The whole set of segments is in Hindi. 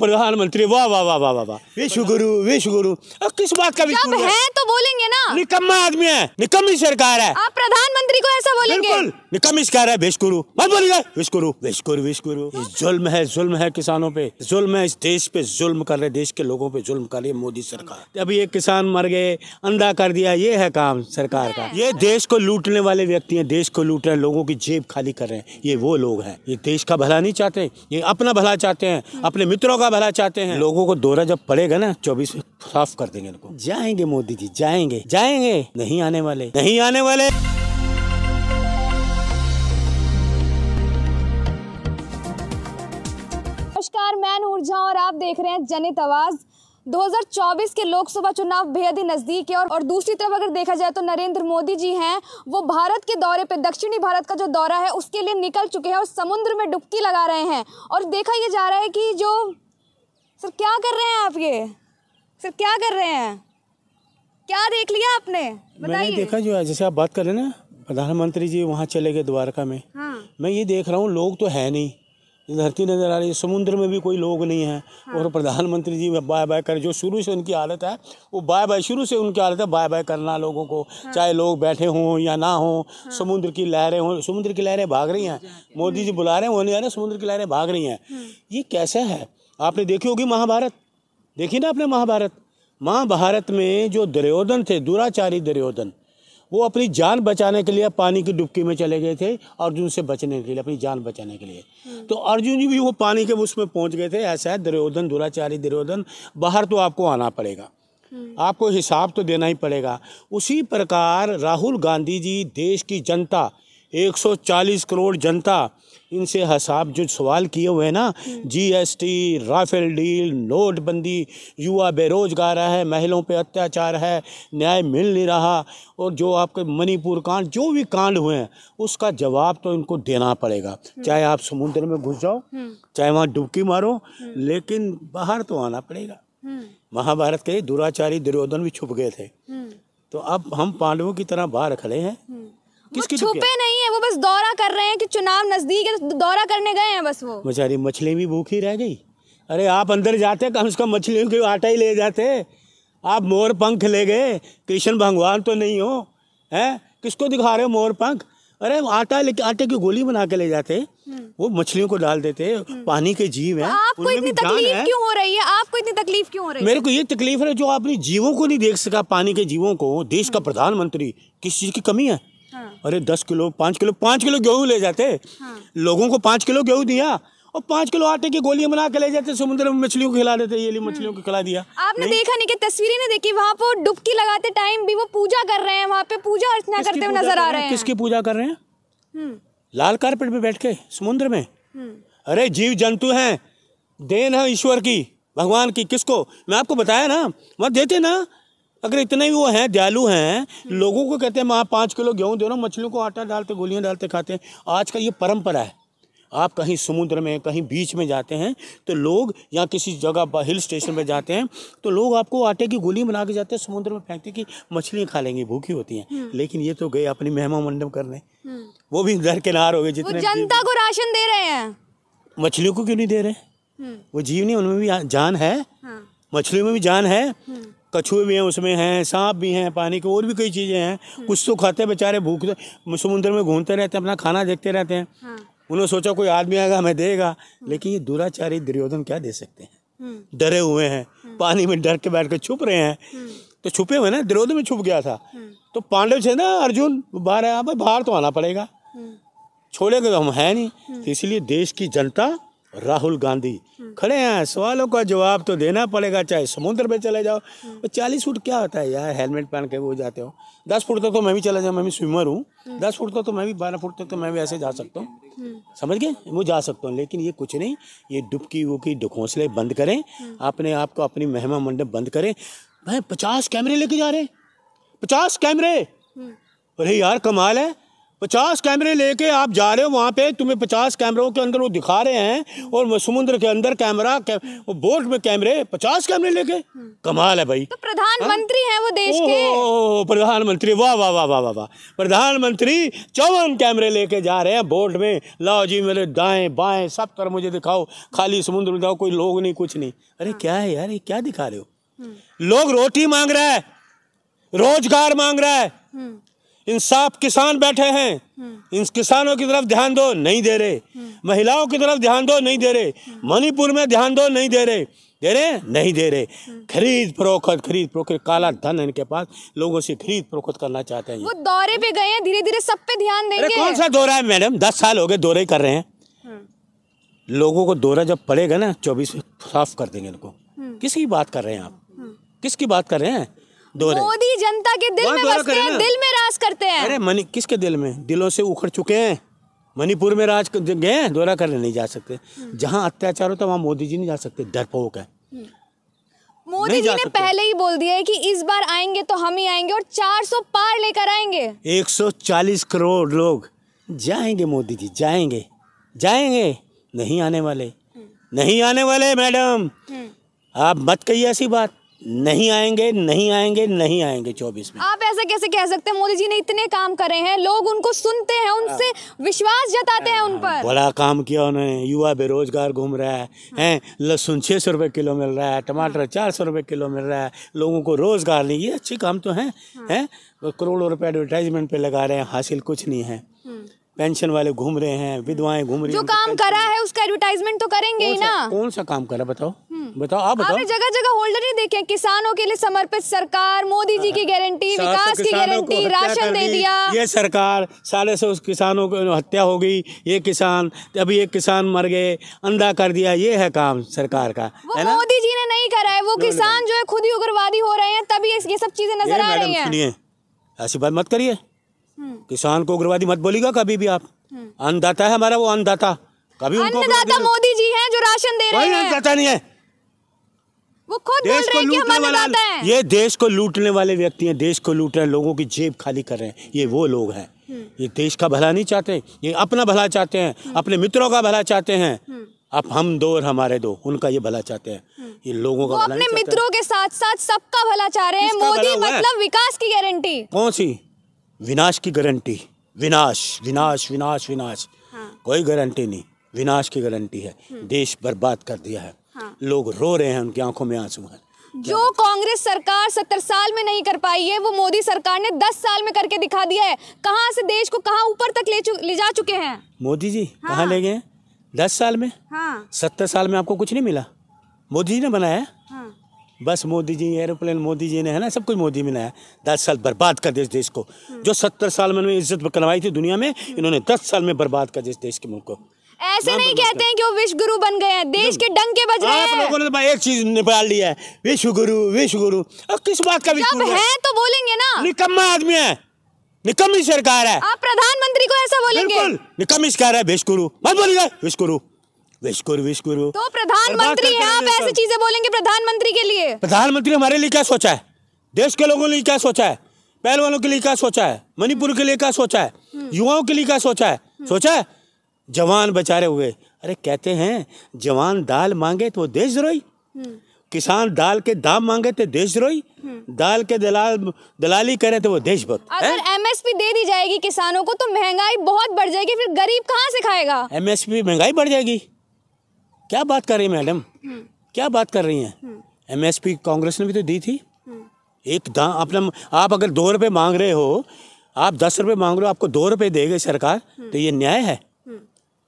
प्रधानमंत्री वाह वाह वाह वाह वाह वाह विश्व गुरु विश्व गुरु किस बात का विश्व है तो बोलेंगे ना निकम्मा आदमी है निकम्मी सरकार है आप प्रधानमंत्री को ऐसा बोलेंगे बिल्कुल निकम्मी सरकार है विश्व गुरु मत बोलिएगा विश्व गुरु विश्व गुरु विश्व गुरु जुल्म है जुल्म है किसानों पे जुल्म है इस देश पे जुल्म कर रहे देश के लोगों पे जुल्म कर रही है मोदी सरकार अभी एक किसान मर गए अंधा कर दिया ये है काम सरकार का ये देश को लूटने वाले व्यक्ति है देश को लूट रहे लोगों की जेब खाली कर रहे हैं ये वो लोग हैं ये देश का भला नहीं चाहते ये अपना भला चाहते हैं अपने मित्रों का भला चाहते हैं लोगों को दौरा जब पड़ेगा ना चौबीस में साफ कर देंगे इनको जाएंगे मोदी जी जाएंगे जाएंगे नहीं आने वाले नहीं आने वाले नमस्कार मैं नूरजहां और आप देख रहे हैं जनित आवाज़ 2024 के लोकसभा चुनाव बेहद ही नज़दीक है और, और दूसरी तरफ अगर देखा जाए तो नरेंद्र मोदी जी हैं वो भारत के दौरे पे दक्षिणी भारत का जो दौरा है उसके लिए निकल चुके हैं और समुद्र में डुबकी लगा रहे हैं और देखा यह जा रहा है कि जो सर क्या कर रहे हैं आप ये सर क्या कर रहे हैं क्या देख लिया आपने मैंने देखा जो है जैसे आप बात कर रहे ना प्रधानमंत्री जी वहाँ चले गए द्वारका में हाँ। मैं ये देख रहा हूँ लोग तो है नहीं धरती नज़र आ रही है समुद्र में भी कोई लोग नहीं है हाँ। और प्रधानमंत्री जी बाय बाय कर जो शुरू से उनकी आदत है वो बाय बाय शुरू से उनकी आदत है बाय बाय करना लोगों को हाँ। चाहे लोग बैठे हों या ना हों हाँ। समुद्र की लहरें हों समुद्र की लहरें भाग रही हैं मोदी जी बुला रहे हैं वो नहीं आ रहे समुद्र की लहरें भाग रही हैं हाँ। ये कैसे है आपने देखी होगी महाभारत देखी ना आपने महाभारत महाभारत में जो दुर्योधन थे दुराचारी दुर्योधन वो अपनी जान बचाने के लिए पानी की डुबकी में चले गए थे अर्जुन से बचने के लिए अपनी जान बचाने के लिए हम्म। तो अर्जुन जी भी वो पानी के उसमें पहुंच गए थे ऐसा है दुर्योधन दुराचारी दुर्योधन बाहर तो आपको आना पड़ेगा हम्म। आपको हिसाब तो देना ही पड़ेगा उसी प्रकार राहुल गांधी जी देश की जनता 140 करोड़ जनता इनसे हसाब जो सवाल किए हुए हैं ना जीएसटी राफेल डील नोटबंदी युवा बेरोजगार है महिलाओं पे अत्याचार है न्याय मिल नहीं रहा और जो आपके मणिपुर कांड जो भी कांड हुए हैं उसका जवाब तो इनको देना पड़ेगा चाहे आप समुद्र में घुस जाओ हम्म। चाहे वहाँ डुबकी मारो हम्म। लेकिन बाहर तो आना पड़ेगा हम्म। महाभारत के दुराचारी दुर्योधन भी छुप गए थे तो अब हम पांडवों की तरह बाहर खड़े हैं किसके छुपे नहीं है वो बस दौरा कर रहे हैं कि चुनाव नजदीक है तो दौरा करने गए हैं बस वो बेचारी मछली भी भूखी रह गई अरे आप अंदर जाते कम से कम मछलियों के आटा ही ले जाते आप मोर पंख ले गए कृष्ण भगवान तो नहीं हो हैं किसको दिखा रहे हो मोर पंख अरे आटा लेके आटे की गोली बना के ले जाते हम्म। वो मछलियों को डाल देते हम्म। पानी के जीव है आपको इतनी तकलीफ है। क्यों हो रही है आपको इतनी तकलीफ क्यों हो रही है मेरे को ये तकलीफ है जो आपने जीवों को नहीं देख सका पानी के जीवों को देश का हम्म। प्रधानमंत्री किस चीज की कमी है हाँ। अरे दस किलो पाँच किलो पाँच किलो गेहूँ ले जाते हाँ। लोगों को पाँच किलो गेहूँ दिया और पाँच किलो आटे की गोलियां बना के ले जाते समुद्र में मछलियों को खिला देते ये ली हम्म। मछलियों को खिला दिया आपने नहीं? देखा नहीं कि तस्वीरें ने देखी वहाँ पर डुबकी लगाते टाइम भी वो पूजा कर रहे हैं वहाँ पे पूजा अर्चना करते हुए नजर आ रहे हैं किसकी पूजा कर रहे हैं हम्म। लाल कारपेट पे बैठ के समुद्र में हम्म। अरे जीव जंतु है देन है ईश्वर की भगवान की किसको मैं आपको बताया ना मत देते ना अगर इतने भी वो हैं दयालु हैं लोगों को कहते हैं माँ पाँच किलो गेहूँ दे रहा हूँ मछलियों को आटा डालते गोलियाँ डालते खाते हैं आज का ये परंपरा है आप कहीं समुद्र में कहीं बीच में जाते हैं तो लोग या किसी जगह हिल स्टेशन पर जाते हैं तो लोग आपको आटे की गोली बना के जाते हैं समुद्र में फेंकते कि मछलियाँ खा लेंगी भूखी होती हैं हम्म। लेकिन ये तो गए अपनी मेहमा मंडप करने हम्म। वो भी किनार हो गए जितने जनता को राशन दे रहे हैं मछलियों को क्यों नहीं दे रहे हम्म। वो जीव नहीं उनमें भी जान है हाँ। मछलियों में भी जान है कछुए भी हैं उसमें हैं सांप भी हैं पानी की और भी कई चीज़ें हैं हम्म। कुछ तो खाते बेचारे भूख समुद्र में घूमते रहते हैं अपना खाना देखते रहते हैं हाँ। उन्होंने सोचा कोई आदमी आएगा हमें देगा हम्म। लेकिन ये दुराचारी दुर्योधन क्या दे सकते हैं हम्म। डरे हुए हैं पानी में डर के बैठ कर छुप रहे हैं तो छुपे हुए ना दुर्योधन में छुप गया था तो पांडव से ना अर्जुन बाहर आया भाई बाहर तो आना पड़ेगा छोड़ेगा तो हम है नहीं तो इसलिए देश की जनता राहुल गांधी खड़े हैं सवालों का जवाब तो देना पड़ेगा चाहे समुद्र पे चले जाओ हम्म। और चालीस फुट क्या होता है यार हेलमेट पहन के वो जाते हो दस फुट तक तो, तो, मैं भी चला जाऊँ मैं भी स्विमर हूँ हम्म। दस फुट तक तो, तो, मैं भी बारह फुट तक तो, तो मैं भी ऐसे जा सकता हूँ हम्म। समझ गए वो जा सकता हूँ लेकिन ये कुछ नहीं ये डुबकी वुबकी घोंसले बंद करें अपने आप को अपनी महिमा मंडप बंद करें भाई पचास कैमरे लेके जा रहे पचास कैमरे अरे यार कमाल है पचास कैमरे लेके आप जा रहे हो वहाँ पे तुम्हें पचास कैमरों के अंदर वो दिखा रहे हैं और समुद्र के अंदर कैमरा कै, बोट में कैमरे पचास कैमरे लेके हम्म। कमाल है भाई तो प्रधानमंत्री हाँ? है वो देश ओ, के प्रधानमंत्री वाह वाह वाह वाह वाह वाह प्रधानमंत्री चौवन कैमरे लेके जा रहे हैं बोट में लाओ जी मेरे दाएं बाएं सब कर मुझे दिखाओ खाली समुद्र में दिखाओ कोई लोग नहीं कुछ नहीं अरे हाँ। क्या है यार ये क्या दिखा रहे हो हम्म। लोग रोटी मांग रहा है रोजगार मांग रहा है हम्म। इंसाफ किसान बैठे हैं हम्म। इन किसानों की तरफ ध्यान दो नहीं दे रहे हम्म। महिलाओं की तरफ ध्यान दो नहीं दे रहे हम्म। मणिपुर में ध्यान दो नहीं दे रहे दे रहे नहीं दे रहे खरीद प्रोखत खरीद प्रोखत काला धन इनके पास लोगों से खरीद प्रोखत करना चाहते हैं वो दौरे पे गए हैं धीरे धीरे सब पे ध्यान देंगे रहे कौन सा दौरा है मैडम दस साल हो गए दौरे कर रहे हैं लोगों को दौरा जब पड़ेगा ना चौबीस साफ कर देंगे इनको किसकी बात कर रहे हैं आप किसकी बात कर रहे हैं मोदी जनता के दिल में बसते हैं दिल में राज करते हैं अरे मनी किसके दिल में दिलों से उखड़ चुके हैं मणिपुर में राज गए दौरा करने नहीं जा सकते हम्म। जहाँ अत्याचार होता वहाँ मोदी जी नहीं जा सकते डरपोक है हम्म। मोदी जी ने पहले ही बोल दिया है कि इस बार आएंगे तो हम ही आएंगे और 400 पार लेकर आएंगे 140 करोड़ लोग जाएंगे मोदी जी जाएंगे जाएंगे नहीं आने वाले हम्म। नहीं आने वाले मैडम आप मत कहिए ऐसी बात नहीं आएंगे नहीं आएंगे नहीं आएंगे चौबीस में आप ऐसा कैसे कह सकते हैं मोदी जी ने इतने काम करे हैं लोग उनको सुनते हैं उनसे विश्वास जताते हैं उन पर बड़ा काम किया उन्होंने युवा बेरोजगार घूम रहा है हाँ। हैं लहसुन छह सौ रुपए किलो मिल रहा है टमाटर हाँ। चार सौ रुपए किलो मिल रहा है लोगों को रोजगार नहीं ये अच्छे काम तो है हाँ। करोड़ों रुपए एडवर्टाइजमेंट पे लगा रहे हैं हासिल कुछ नहीं है पेंशन हम्म। वाले घूम रहे हैं विधवाएं घूम रही हैं जो काम करा है उसका एडवर्टाइजमेंट तो करेंगे ही ना कौन सा काम करा बताओ बताओ आप बताओ आपने जगह जगह होल्डर नहीं देखे किसानों के लिए समर्पित सरकार मोदी जी की गारंटी हाँ। विकास की गारंटी राशन दे दिया ये सरकार साले सौ किसानों को हत्या हो गई ये किसान अभी एक किसान मर गए अंधा कर दिया ये है काम सरकार का मोदी जी ने नहीं करा है वो किसान जो है खुद ही उग्रवादी हो रहे हैं तभी ये सब चीजें नजर आ रही है ऐसी बात मत करिए हम्म। किसान को उग्रवादी मत बोलिएगा कभी भी आप हम्म। अन्नदाता है हमारा वो अन्नदाता कभी उनको मोदी जी हैं जो राशन दे रहे हैं नहीं है वो खुद देश बोल रहे हैं कि हम हैं ये देश को लूटने वाले व्यक्ति हैं देश को लूट रहे हैं लोगों की जेब खाली कर रहे हैं ये वो लोग हैं हम्म। ये देश का भला नहीं चाहते ये अपना भला चाहते हैं हम्म। अपने मित्रों का भला चाहते हैं हम्म। अब हम दो और हमारे दो उनका ये भला चाहते हैं ये लोगों का अपने मित्रों के साथ साथ सबका भला चाह रहे हैं मोदी मतलब विकास की गारंटी कौन सी विनाश की गारंटी विनाश विनाश विनाश विनाश हाँ। कोई गारंटी नहीं विनाश की गारंटी है देश बर्बाद कर दिया है लोग रो रहे हैं उनकी आंखों में आंसू हैं जो कांग्रेस सरकार सत्तर साल में नहीं कर पाई है वो मोदी सरकार ने दस साल में करके दिखा दिया है कहाँ से देश को कहाँ ऊपर तक ले, ले जा चुके हैं मोदी जी हाँ। कहाँ ले गए दस साल में हाँ। सत्तर साल में आपको कुछ नहीं मिला मोदी जी ने बनाया हाँ। बस मोदी जी एरोप्लेन मोदी जी ने है ना सब कुछ मोदी बनाया दस साल बर्बाद कर दिया इस देश को हाँ। जो सत्तर साल में इज्जत करवाई थी दुनिया में हाँ। इन्होंने दस साल में बर्बाद कर दिया इस देश के मुल्क को ऐसे नहीं कहते हैं कि वो विश्व गुरु बन गए हैं देश के डंके बज रहे हाँ, हैं आप लोगों ने तो एक चीज निकाल लिया है विश्व गुरु विश्व गुरु किस बात का विश्व गुरु है तो बोलेंगे ना निकम्मा आदमी है निकम्मी सरकार है आप प्रधानमंत्री को ऐसा बोलेंगे बिल्कुल निकम्मी सरकार है विश्व गुरु मत बोलिएगा विश्व गुरु विश्व गुरु विश्व गुरु तो प्रधानमंत्री है आप ऐसी चीजें बोलेंगे प्रधानमंत्री के लिए प्रधानमंत्री हमारे लिए क्या सोचा है देश के लोगों ने क्या सोचा है पहलवानों के लिए क्या सोचा है मणिपुर के लिए क्या सोचा है हम्म। युवाओं के लिए क्या सोचा है सोचा है जवान बेचारे हुए अरे कहते हैं जवान दाल मांगे तो वो देशद्रोही हम्म। किसान दाल के दाम मांगे थे तो देशद्रोही हम्म। दाल के दलाल दलाली करे थे तो वो देशभक्त अगर एमएसपी दे दी जाएगी किसानों को तो महंगाई बहुत बढ़ जाएगी फिर गरीब कहाँ से खाएगा एमएसपी महंगाई बढ़ जाएगी क्या बात कर रही है मैडम हम्म। क्या बात कर रही हैं एमएसपी कांग्रेस ने भी तो दी थी एक दाम अपने आप अगर दो रुपये मांग रहे हो आप दस रुपये मांग रहे हो आपको दो रुपये देगी सरकार तो ये न्याय है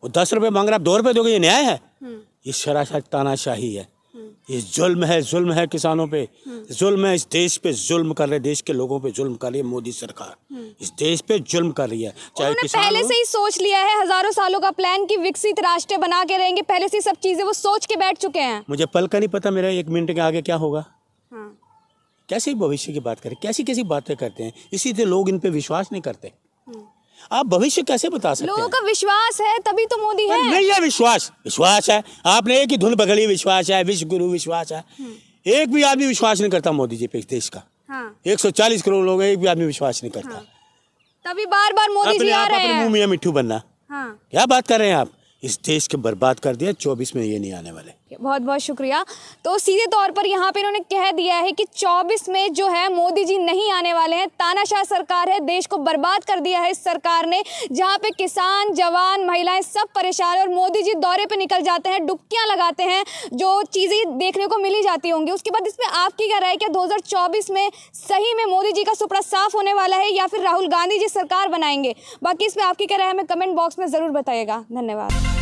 वो दस रुपए मांग रहे आप दो रुपए दोगे ये न्याय है हम्म। ये सरासर तानाशाही है ये जुल्म है जुल्म है किसानों पे हम्म। जुल्म है इस देश पे जुल्म कर रहे देश के लोगों पे जुल्म कर रही है मोदी सरकार हम्म। इस देश पे जुल्म कर रही है चाहे पहले से ही सोच लिया है हजारों सालों का प्लान कि विकसित राष्ट्र बना के रहेंगे पहले से सब चीजें वो सोच के बैठ चुके हैं मुझे पल का नहीं पता मेरा एक मिनट के आगे क्या होगा हाँ। कैसे भविष्य की बात करें कैसी कैसी बातें करते हैं इसी से लोग इन पे विश्वास नहीं करते आप भविष्य कैसे बता सकते लोगों का विश्वास है तभी तो मोदी है नहीं है विश्वास विश्वास है आपने एक ही धुन पकड़ी विश्वास है विश्व गुरु विश्वास है हम्म। एक भी आदमी विश्वास नहीं करता मोदी जी पे देश का हाँ। एक सौ चालीस करोड़ लोग एक भी आदमी विश्वास नहीं करता हाँ। तभी बार बार मोदी जी आ रहे हैं मुंह मियाँ मिट्टू बनना हाँ। क्या बात कर रहे हैं आप इस देश के बर्बाद कर दिया चौबीस में ये नहीं आने वाले बहुत बहुत शुक्रिया तो सीधे तौर पर यहाँ पे इन्होंने कह दिया है कि 24 में जो है मोदी जी नहीं आने वाले हैं तानाशाह सरकार है देश को बर्बाद कर दिया है इस सरकार ने जहाँ पे किसान जवान महिलाएं सब परेशान और मोदी जी दौरे पे निकल जाते हैं डुबकियाँ लगाते हैं जो चीज़ें देखने को मिली जाती होंगी उसके बाद इसमें आपकी क्या राय क्या दो में सही में मोदी जी का सुपड़ा साफ होने वाला है या फिर राहुल गांधी जी सरकार बनाएंगे बाकी इसमें आपकी क्या राय हमें कमेंट बॉक्स में ज़रूर बताइएगा धन्यवाद